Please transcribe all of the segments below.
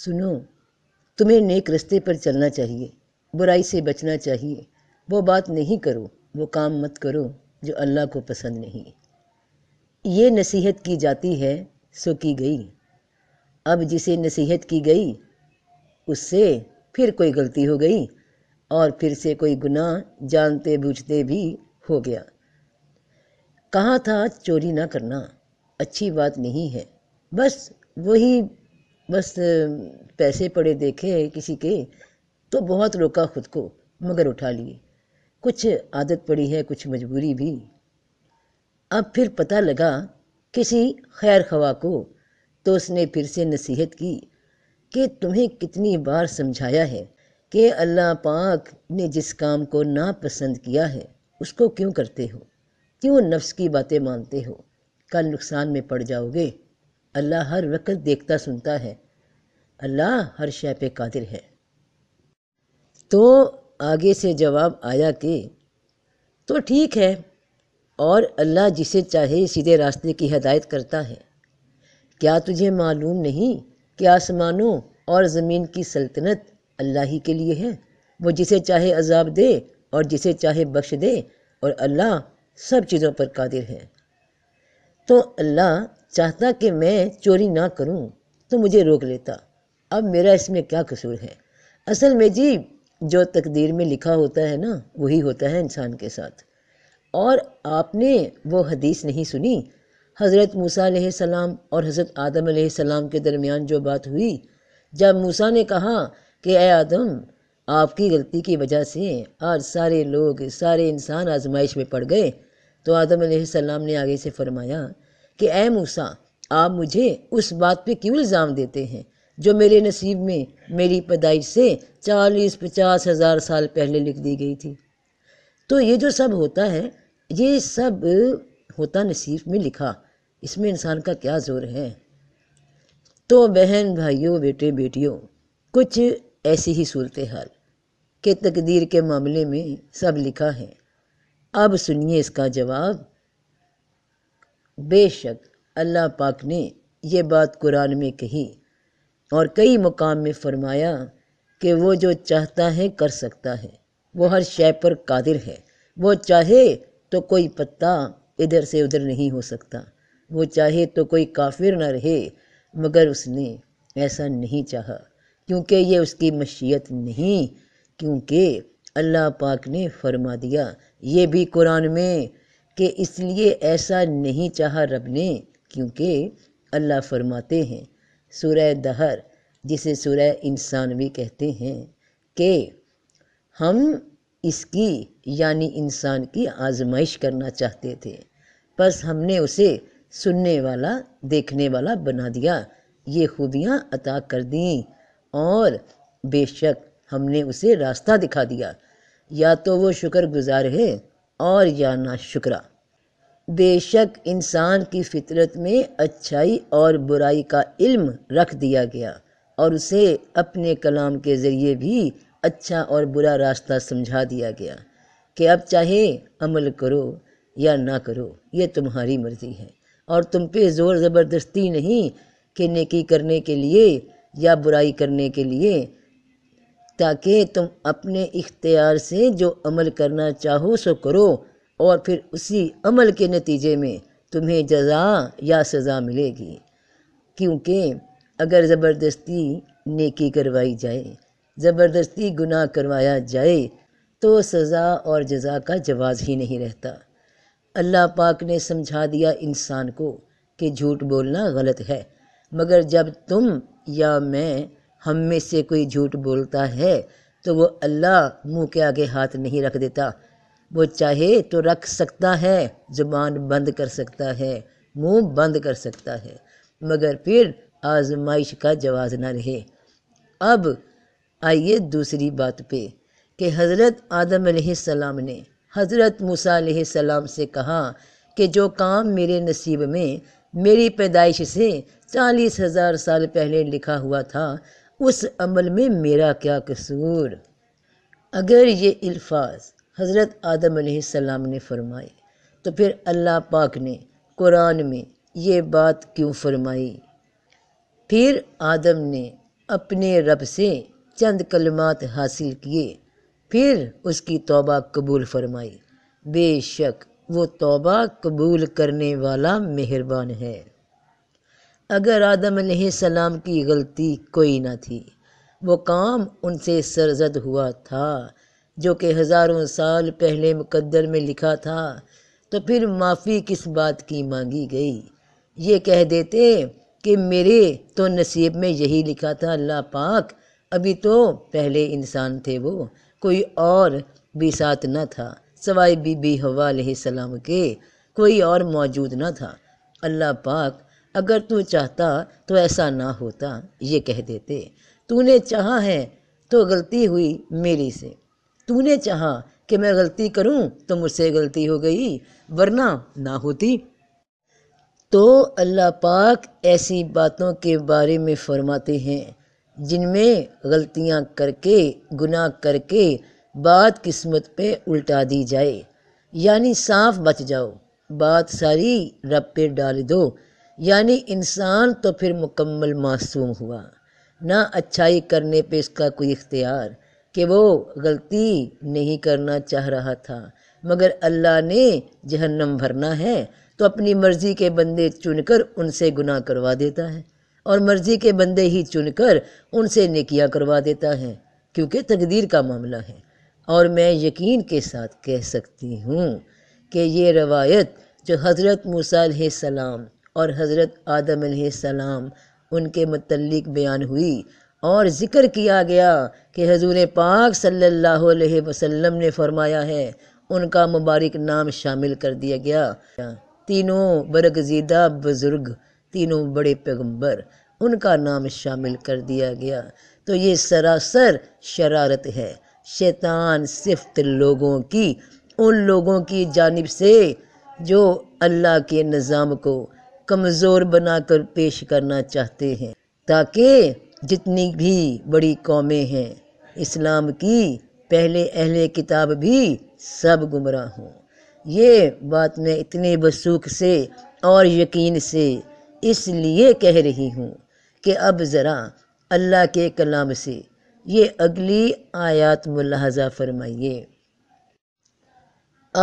سنو تمہیں نیک رستے پر چلنا چاہیے برائی سے بچنا چاہیے وہ بات نہیں کرو وہ کام مت کرو جو اللہ کو پسند نہیں یہ نصیحت کی جاتی ہے سو کی گئی اب جسے نصیحت کی گئی اس سے پھر کوئی غلطی ہو گئی اور پھر سے کوئی گناہ جانتے بوجھتے بھی ہو گیا کہا تھا چوری نہ کرنا اچھی بات نہیں ہے بس وہی بس پیسے پڑے دیکھے کسی کے تو بہت روکا خود کو مگر اٹھا لیے کچھ عادت پڑی ہے کچھ مجبوری بھی اب پھر پتہ لگا کسی خیر خواہ کو تو اس نے پھر سے نصیحت کی کہ تمہیں کتنی بار سمجھایا ہے کہ اللہ پاک نے جس کام کو ناپسند کیا ہے اس کو کیوں کرتے ہو کیوں نفس کی باتیں مانتے ہو کل نقصان میں پڑ جاؤ گے اللہ ہر وقت دیکھتا سنتا ہے اللہ ہر شے پہ قادر ہے تو آگے سے جواب آیا کہ تو ٹھیک ہے اور اللہ جسے چاہے سیدھے راستے کی ہدایت کرتا ہے کیا تجھے معلوم نہیں کہ آسمانوں اور زمین کی سلطنت اللہ ہی کے لیے ہے وہ جسے چاہے عذاب دے اور جسے چاہے بخش دے اور اللہ سب چیزوں پر قادر ہے تو اللہ چاہتا کہ میں چوری نہ کروں تو مجھے روک لیتا اب میرا اس میں کیا قصور ہے اصل میں جی جو تقدیر میں لکھا ہوتا ہے نا وہی ہوتا ہے انسان کے ساتھ اور آپ نے وہ حدیث نہیں سنی حضرت موسیٰ علیہ السلام اور حضرت آدم علیہ السلام کے درمیان جو بات ہوئی جب موسیٰ نے کہا کہ اے آدم آپ کی غلطی کی وجہ سے آج سارے لوگ سارے انسان آزمائش میں پڑ گئے تو آدم علیہ السلام نے آگے سے فرمایا کہ اے موسا آپ مجھے اس بات پہ کیوں الزام دیتے ہیں جو میرے نصیب میں میری پیدائش سے چالیس پچاس ہزار سال پہلے لکھ دی گئی تھی تو یہ جو سب ہوتا ہے یہ سب ہوتا نصیب میں لکھا اس میں انسان کا کیا زور ہے تو بہن بھائیوں بیٹے بیٹیوں کچھ ایسی ہی صورتحال کہ تقدیر کے معاملے میں سب لکھا ہے اب سنیے اس کا جواب بے شک اللہ پاک نے یہ بات قرآن میں کہی اور کئی مقام میں فرمایا کہ وہ جو چاہتا ہے کر سکتا ہے وہ ہر شے پر قادر ہے وہ چاہے تو کوئی پتا ادھر سے ادھر نہیں ہو سکتا وہ چاہے تو کوئی کافر نہ رہے مگر اس نے ایسا نہیں چاہا کیونکہ یہ اس کی مشیت نہیں کیونکہ اللہ پاک نے فرما دیا یہ بھی قرآن میں کہ اس لیے ایسا نہیں چاہا رب نے کیونکہ اللہ فرماتے ہیں سورہ دہر جسے سورہ انسان بھی کہتے ہیں کہ ہم اس کی یعنی انسان کی آزمائش کرنا چاہتے تھے بس ہم نے اسے سننے والا دیکھنے والا بنا دیا یہ خوبیاں عطا کر دیں اور بے شک ہم نے اسے راستہ دکھا دیا یا تو وہ شکر گزار ہے اور یا نہ شکرہ بے شک انسان کی فطرت میں اچھائی اور برائی کا علم رکھ دیا گیا اور اسے اپنے کلام کے ذریعے بھی اچھا اور برا راستہ سمجھا دیا گیا کہ اب چاہے عمل کرو یا نہ کرو یہ تمہاری مرضی ہے اور تم پہ زور زبردستی نہیں کہ نیکی کرنے کے لیے یا برائی کرنے کے لیے تاکہ تم اپنے اختیار سے جو عمل کرنا چاہو سو کرو اور پھر اسی عمل کے نتیجے میں تمہیں جزا یا سزا ملے گی کیونکہ اگر زبردستی نیکی کروائی جائے زبردستی گناہ کروایا جائے تو سزا اور جزا کا جواز ہی نہیں رہتا اللہ پاک نے سمجھا دیا انسان کو کہ جھوٹ بولنا غلط ہے مگر جب تم یا میں ہم میں سے کوئی جھوٹ بولتا ہے تو وہ اللہ منہ کے آگے ہاتھ نہیں رکھ دیتا وہ چاہے تو رکھ سکتا ہے زبان بند کر سکتا ہے منہ بند کر سکتا ہے مگر پھر آزمائش کا جواز نہ رہے اب آئیے دوسری بات پہ کہ حضرت آدم علیہ السلام نے حضرت موسیٰ علیہ السلام سے کہا کہ جو کام میرے نصیب میں میری پیدائش سے چالیس ہزار سال پہلے لکھا ہوا تھا اس عمل میں میرا کیا قصور اگر یہ الفاظ حضرت آدم علیہ السلام نے فرمائے تو پھر اللہ پاک نے قرآن میں یہ بات کیوں فرمائی پھر آدم نے اپنے رب سے چند کلمات حاصل کیے پھر اس کی توبہ قبول فرمائی بے شک وہ توبہ قبول کرنے والا مہربان ہے اگر آدم علیہ السلام کی غلطی کوئی نہ تھی وہ کام ان سے سرزد ہوا تھا جو کہ ہزاروں سال پہلے مقدر میں لکھا تھا تو پھر معافی کس بات کی مانگی گئی یہ کہہ دیتے کہ میرے تو نصیب میں یہی لکھا تھا اللہ پاک ابھی تو پہلے انسان تھے وہ کوئی اور بھی ساتھ نہ تھا سوائے بی بی ہوا علیہ السلام کے کوئی اور موجود نہ تھا اللہ پاک اگر تو چاہتا تو ایسا نہ ہوتا یہ کہہ دیتے تو نے چاہا ہے تو غلطی ہوئی میری سے تو نے چاہا کہ میں غلطی کروں تو مجھ سے غلطی ہو گئی ورنہ نہ ہوتی تو اللہ پاک ایسی باتوں کے بارے میں فرماتے ہیں جن میں غلطیاں کر کے گناہ کر کے بات قسمت پہ الٹا دی جائے یعنی صاف بچ جاؤ بات ساری رب پہ ڈال دو یعنی انسان تو پھر مکمل معصوم ہوا نہ اچھائی کرنے پہ اس کا کوئی اختیار کہ وہ غلطی نہیں کرنا چاہ رہا تھا مگر اللہ نے جہنم بھرنا ہے تو اپنی مرضی کے بندے چن کر ان سے گناہ کروا دیتا ہے اور مرضی کے بندے ہی چن کر ان سے نکیا کروا دیتا ہے کیونکہ تقدیر کا معاملہ ہے اور میں یقین کے ساتھ کہہ سکتی ہوں کہ یہ روایت جو حضرت موسیٰ علیہ السلام اور حضرت آدم علیہ السلام ان کے متعلق بیان ہوئی اور ذکر کیا گیا کہ حضور پاک صلی اللہ علیہ وسلم نے فرمایا ہے ان کا مبارک نام شامل کر دیا گیا تینوں برگزیدہ بزرگ تینوں بڑے پیغمبر ان کا نام شامل کر دیا گیا تو یہ سراسر شرارت ہے شیطان صفت لوگوں کی ان لوگوں کی جانب سے جو اللہ کے نظام کو کمزور بنا کر پیش کرنا چاہتے ہیں تاکہ جتنی بھی بڑی قومیں ہیں اسلام کی پہلے اہل کتاب بھی سب گمراہ ہوں یہ بات میں اتنے بسوخ سے اور یقین سے اس لیے کہہ رہی ہوں کہ اب ذرا اللہ کے کلام سے یہ اگلی آیات ملحظہ فرمائیے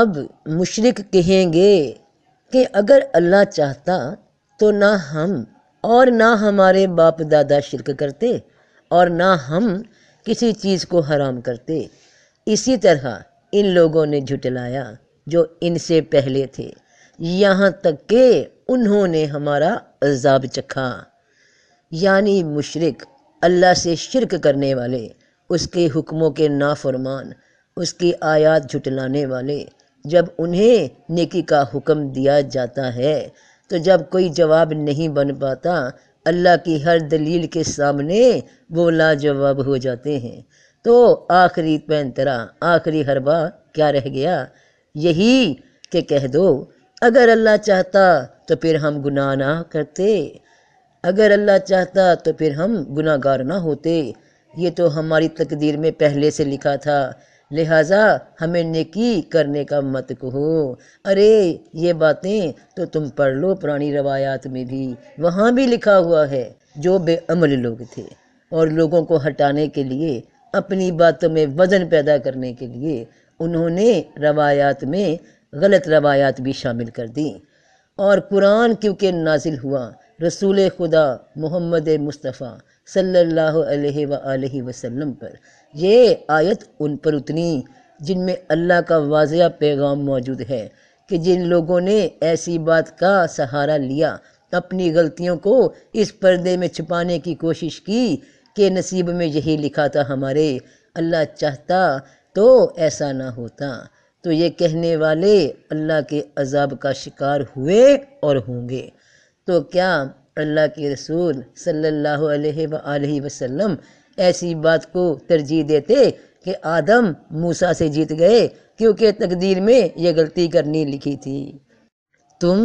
اب مشرق کہیں گے کہ اگر اللہ چاہتا تو نہ ہم اور نہ ہمارے باپ دادا شرک کرتے اور نہ ہم کسی چیز کو حرام کرتے اسی طرح ان لوگوں نے جھٹلایا جو ان سے پہلے تھے یہاں تک کہ انہوں نے ہمارا عذاب چکھا یعنی مشرق اللہ سے شرک کرنے والے اس کے حکموں کے نافرمان اس کی آیات جھٹلانے والے جب انہیں نیکی کا حکم دیا جاتا ہے تو جب کوئی جواب نہیں بن پاتا اللہ کی ہر دلیل کے سامنے وہ لا جواب ہو جاتے ہیں تو آخری پینترا آخری حربہ کیا رہ گیا یہی کہ کہہ دو اگر اللہ چاہتا تو پھر ہم گناہ نہ کرتے اگر اللہ چاہتا تو پھر ہم گناہ گار نہ ہوتے یہ تو ہماری تقدیر میں پہلے سے لکھا تھا لہٰذا ہمیں نیکی کرنے کا مت کہو ارے یہ باتیں تو تم پڑھ لو پرانی روایات میں بھی وہاں بھی لکھا ہوا ہے جو بے عمل لوگ تھے اور لوگوں کو ہٹانے کے لیے اپنی باتوں میں وزن پیدا کرنے کے لیے انہوں نے روایات میں غلط روایات بھی شامل کر دیں اور قرآن کیونکہ نازل ہوا رسول خدا محمد مصطفیٰ صلی اللہ علیہ وآلہ وسلم پر یہ آیت ان پر اتنی جن میں اللہ کا واضح پیغام موجود ہے کہ جن لوگوں نے ایسی بات کا سہارا لیا اپنی غلطیوں کو اس پردے میں چھپانے کی کوشش کی کہ نصیب میں یہی لکھا تھا ہمارے اللہ چاہتا تو ایسا نہ ہوتا تو یہ کہنے والے اللہ کے عذاب کا شکار ہوئے اور ہوں گے تو کیا اللہ کے رسول صلی اللہ علیہ وآلہ وسلم ایسی بات کو ترجیح دیتے کہ آدم موسا سے جیت گئے کیونکہ تقدیر میں یہ غلطی کرنی لکھی تھی تم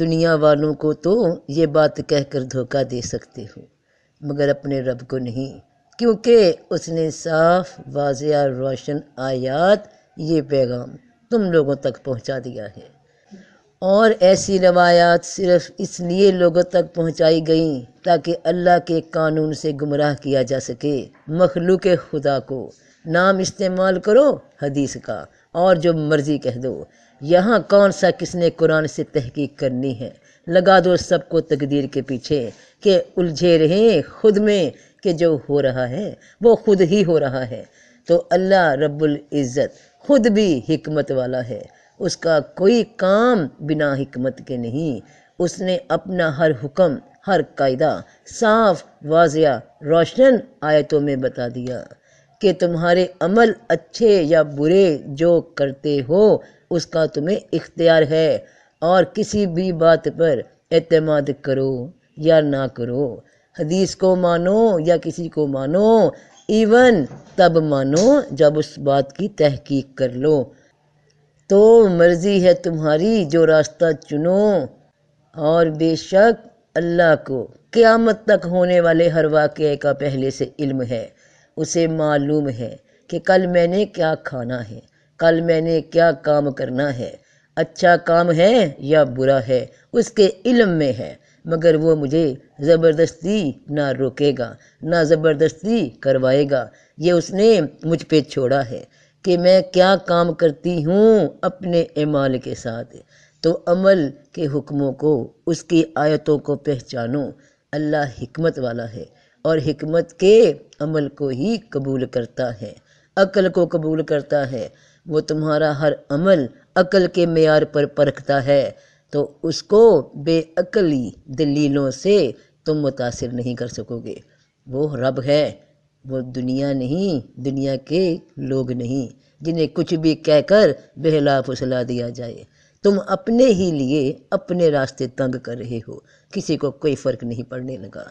دنیا والوں کو تو یہ بات کہہ کر دھوکہ دے سکتے ہو مگر اپنے رب کو نہیں کیونکہ اس نے صاف واضح روشن آیات یہ پیغام تم لوگوں تک پہنچا دیا ہے اور ایسی روایات صرف اس لیے لوگوں تک پہنچائی گئیں تاکہ اللہ کے قانون سے گمراہ کیا جا سکے مخلوق خدا کو نام استعمال کرو حدیث کا اور جو مرضی کہہ دو یہاں کون سا کس نے قرآن سے تحقیق کرنی ہے لگا دو سب کو تقدیر کے پیچھے کہ الجھے رہیں خود میں کہ جو ہو رہا ہے وہ خود ہی ہو رہا ہے تو اللہ رب العزت خود بھی حکمت والا ہے اس کا کوئی کام بنا حکمت کے نہیں اس نے اپنا ہر حکم ہر قاعدہ صاف واضح روشن آیتوں میں بتا دیا کہ تمہارے عمل اچھے یا برے جو کرتے ہو اس کا تمہیں اختیار ہے اور کسی بھی بات پر اعتماد کرو یا نہ کرو حدیث کو مانو یا کسی کو مانو ایون تب مانو جب اس بات کی تحقیق کر لو تو مرضی ہے تمہاری جو راستہ چنو اور بے شک اللہ کو قیامت تک ہونے والے ہر واقعے کا پہلے سے علم ہے اسے معلوم ہے کہ کل میں نے کیا کھانا ہے کل میں نے کیا کام کرنا ہے اچھا کام ہے یا برا ہے اس کے علم میں ہے مگر وہ مجھے زبردستی نہ روکے گا نہ زبردستی کروائے گا یہ اس نے مجھ پہ چھوڑا ہے کہ میں کیا کام کرتی ہوں اپنے اعمال کے ساتھ تو عمل کے حکموں کو اس کی آیتوں کو پہچانو اللہ حکمت والا ہے اور حکمت کے عمل کو ہی قبول کرتا ہے عقل کو قبول کرتا ہے وہ تمہارا ہر عمل عقل کے معیار پر پرکھتا ہے تو اس کو بے عقلی دلیلوں سے تم متاثر نہیں کر سکو گے وہ رب ہے وہ دنیا نہیں دنیا کے لوگ نہیں جنہیں کچھ بھی کہہ کر بہلا پھسلا دیا جائے تم اپنے ہی لیے اپنے راستے تنگ کر رہے ہو کسی کو کوئی فرق نہیں پڑنے لگا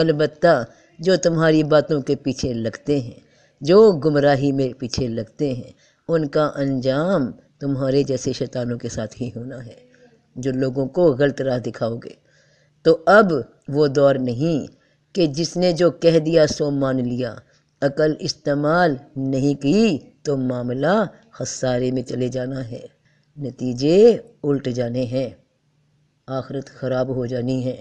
البتہ جو تمہاری باتوں کے پیچھے لگتے ہیں جو گمراہی میں پیچھے لگتے ہیں ان کا انجام تمہارے جیسے شیطانوں کے ساتھ ہی ہونا ہے جو لوگوں کو غلط راہ دکھاؤ گے تو اب وہ دور نہیں کہ جس نے جو کہہ دیا سو مان لیا عقل استعمال نہیں کی تو معاملہ خسارے میں چلے جانا ہے نتیجے الٹ جانے ہیں آخرت خراب ہو جانی ہے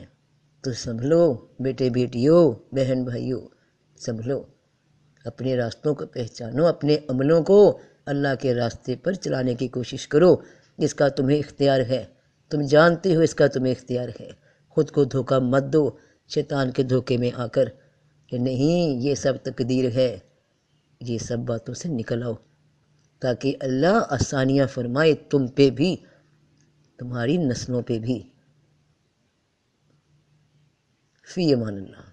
تو سنبھلو بیٹے بیٹیو بہن بھائیوں سنبھلو اپنے راستوں کو پہچانو اپنے عملوں کو اللہ کے راستے پر چلانے کی کوشش کرو اس کا تمہیں اختیار ہے تم جانتے ہو اس کا تمہیں اختیار ہے خود کو دھوکہ مت دو شیطان کے دھوکے میں آ کر کہ نہیں یہ سب تقدیر ہے یہ سب باتوں سے نکل آؤ تاکہ اللہ آسانیاں فرمائے تم پہ بھی تمہاری نسلوں پہ بھی فی امان اللہ